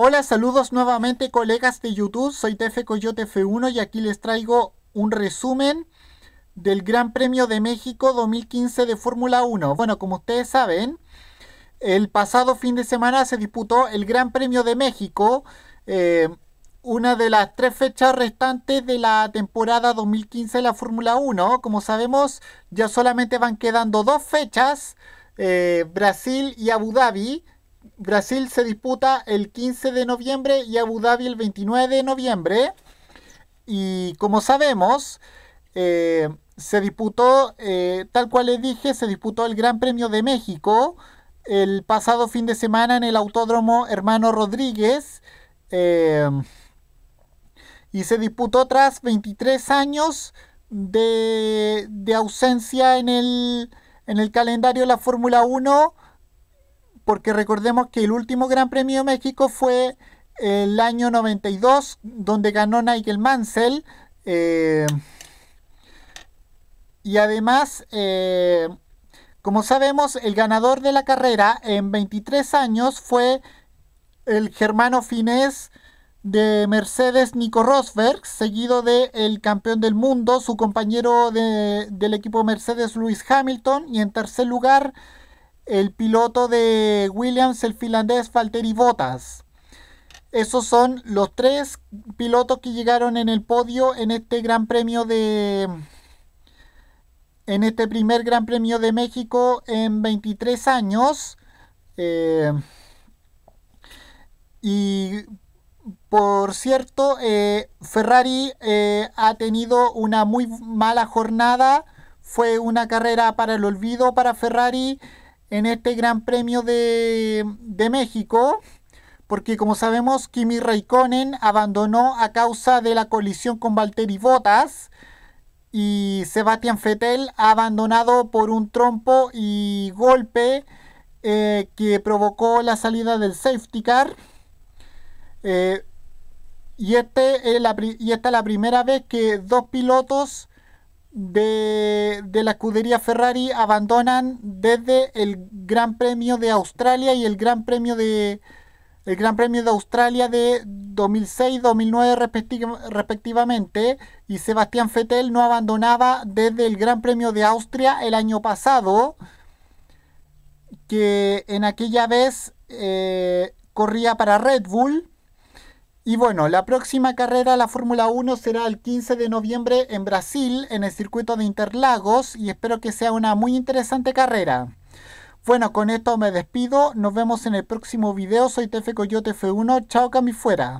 Hola, saludos nuevamente colegas de YouTube, soy TF Coyote F1 y aquí les traigo un resumen del Gran Premio de México 2015 de Fórmula 1. Bueno, como ustedes saben, el pasado fin de semana se disputó el Gran Premio de México, eh, una de las tres fechas restantes de la temporada 2015 de la Fórmula 1. Como sabemos, ya solamente van quedando dos fechas, eh, Brasil y Abu Dhabi. Brasil se disputa el 15 de noviembre y Abu Dhabi el 29 de noviembre. Y como sabemos, eh, se disputó, eh, tal cual les dije, se disputó el Gran Premio de México el pasado fin de semana en el Autódromo Hermano Rodríguez. Eh, y se disputó tras 23 años de, de ausencia en el, en el calendario de la Fórmula 1 porque recordemos que el último Gran Premio México fue el año 92, donde ganó Nigel Mansell. Eh, y además, eh, como sabemos, el ganador de la carrera en 23 años fue el germano finés de Mercedes Nico Rosberg, seguido de el campeón del mundo, su compañero del equipo Mercedes Luis Hamilton, y en tercer lugar el piloto de Williams, el finlandés falteri botas Esos son los tres pilotos que llegaron en el podio en este Gran Premio de en este primer Gran Premio de México en 23 años. Eh, y por cierto, eh, Ferrari eh, ha tenido una muy mala jornada. Fue una carrera para el olvido para Ferrari en este Gran Premio de, México, porque como sabemos, Kimi Raikkonen abandonó a causa de la colisión con Valtteri Bottas y Sebastián Fettel abandonado por un trompo y golpe eh, que provocó la salida del safety car. Eh, este y esta es la primera vez que dos pilotos de, la escudería Ferrari abandonan desde el Gran Premio de Australia y el Gran Premio de el Gran Premio de Australia de 2006-2009 respectivamente y Sebastián Vettel no abandonaba desde el Gran Premio de Austria el año pasado que en aquella vez eh, corría para Red Bull y bueno, la próxima carrera, la Fórmula 1, será el 15 de noviembre en Brasil, en el circuito de Interlagos, y espero que sea una muy interesante carrera. Bueno, con esto me despido, nos vemos en el próximo video, soy Tefe Coyote F1, chao Cami fuera.